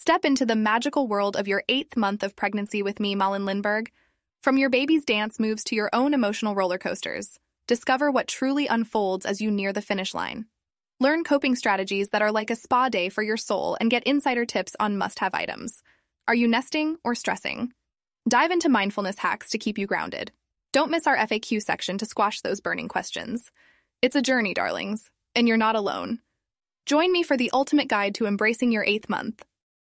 Step into the magical world of your eighth month of pregnancy with me, Malin Lindberg. From your baby's dance moves to your own emotional roller coasters, discover what truly unfolds as you near the finish line. Learn coping strategies that are like a spa day for your soul and get insider tips on must have items. Are you nesting or stressing? Dive into mindfulness hacks to keep you grounded. Don't miss our FAQ section to squash those burning questions. It's a journey, darlings, and you're not alone. Join me for the ultimate guide to embracing your eighth month.